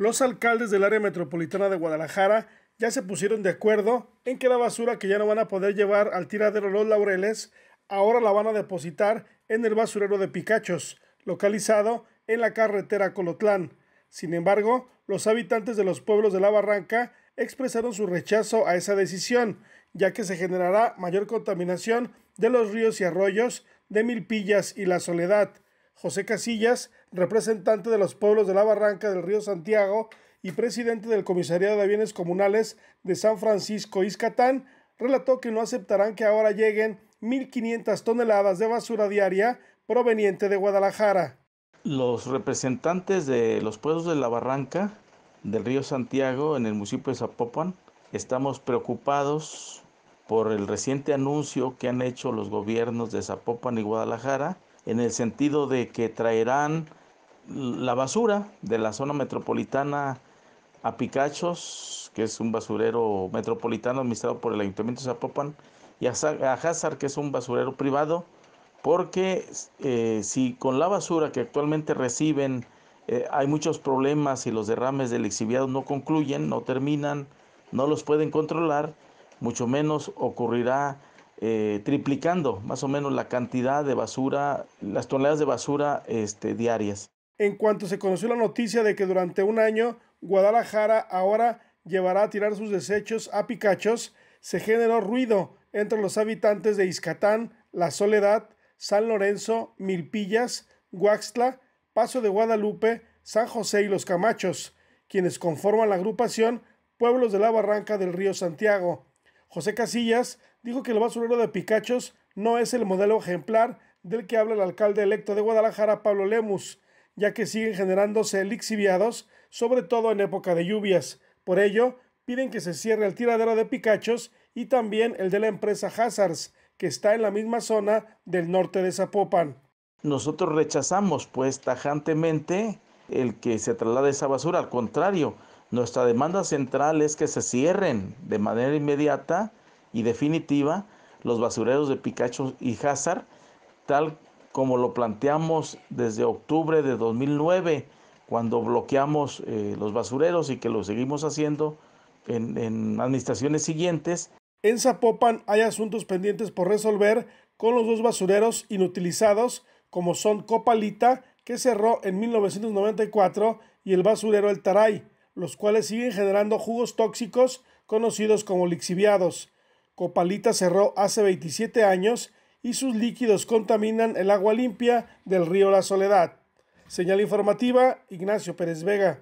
Los alcaldes del área metropolitana de Guadalajara ya se pusieron de acuerdo en que la basura que ya no van a poder llevar al tiradero Los Laureles, ahora la van a depositar en el basurero de Picachos, localizado en la carretera Colotlán. Sin embargo, los habitantes de los pueblos de la barranca expresaron su rechazo a esa decisión, ya que se generará mayor contaminación de los ríos y arroyos de Milpillas y La Soledad. José Casillas representante de los pueblos de la Barranca del Río Santiago y presidente del Comisariado de Bienes Comunales de San Francisco Iscatán, relató que no aceptarán que ahora lleguen 1.500 toneladas de basura diaria proveniente de Guadalajara. Los representantes de los pueblos de la Barranca del Río Santiago en el municipio de Zapopan estamos preocupados por el reciente anuncio que han hecho los gobiernos de Zapopan y Guadalajara en el sentido de que traerán la basura de la zona metropolitana a Picachos, que es un basurero metropolitano administrado por el Ayuntamiento de Zapopan, y a, Hazar, que es un basurero privado, porque eh, si con la basura que actualmente reciben eh, hay muchos problemas y los derrames del exhibiado no concluyen, no terminan, no los pueden controlar, mucho menos ocurrirá eh, triplicando más o menos la cantidad de basura, las toneladas de basura este, diarias en cuanto se conoció la noticia de que durante un año Guadalajara ahora llevará a tirar sus desechos a Picachos, se generó ruido entre los habitantes de Izcatán, La Soledad, San Lorenzo, Milpillas, Guaxtla, Paso de Guadalupe, San José y Los Camachos, quienes conforman la agrupación Pueblos de la Barranca del Río Santiago. José Casillas dijo que el basurero de Picachos no es el modelo ejemplar del que habla el alcalde electo de Guadalajara, Pablo Lemus, ya que siguen generándose lixiviados, sobre todo en época de lluvias. Por ello, piden que se cierre el tiradero de Picachos y también el de la empresa Hazards, que está en la misma zona del norte de Zapopan. Nosotros rechazamos pues tajantemente el que se traslade esa basura, al contrario, nuestra demanda central es que se cierren de manera inmediata y definitiva los basureros de Picachos y Hazard, tal como lo planteamos desde octubre de 2009, cuando bloqueamos eh, los basureros y que lo seguimos haciendo en, en administraciones siguientes. En Zapopan hay asuntos pendientes por resolver con los dos basureros inutilizados, como son Copalita, que cerró en 1994, y el basurero El Taray, los cuales siguen generando jugos tóxicos conocidos como lixiviados. Copalita cerró hace 27 años y sus líquidos contaminan el agua limpia del río La Soledad. Señal informativa, Ignacio Pérez Vega.